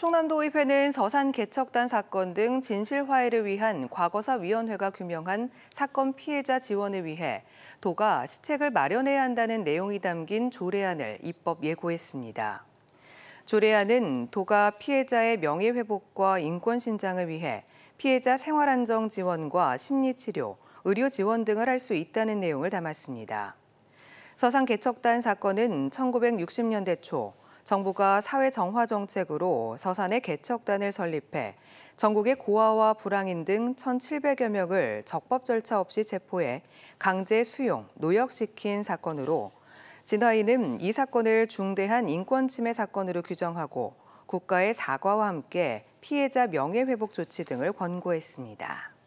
충남도의회는 서산 개척단 사건 등 진실 화해를 위한 과거사위원회가 규명한 사건 피해자 지원을 위해 도가 시책을 마련해야 한다는 내용이 담긴 조례안을 입법 예고했습니다. 조례안은 도가 피해자의 명예회복과 인권 신장을 위해 피해자 생활안정 지원과 심리치료, 의료 지원 등을 할 수 있다는 내용을 담았습니다. 서산 개척단 사건은 1960년대 초 정부가 사회 정화 정책으로 서산에 개척단을 설립해 전국의 고아와 불황인 등 1,700여 명을 적법 절차 없이 체포해 강제 수용, 노역시킨 사건으로 진화인은 이 사건을 중대한 인권침해 사건으로 규정하고 국가의 사과와 함께 피해자 명예회복 조치 등을 권고했습니다.